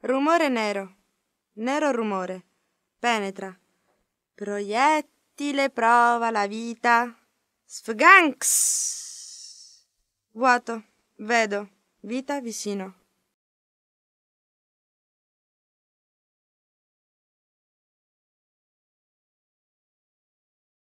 Rumore nero, nero rumore, penetra. Proiettile prova la vita. Sfganx! Vuoto, vedo, vita vicino.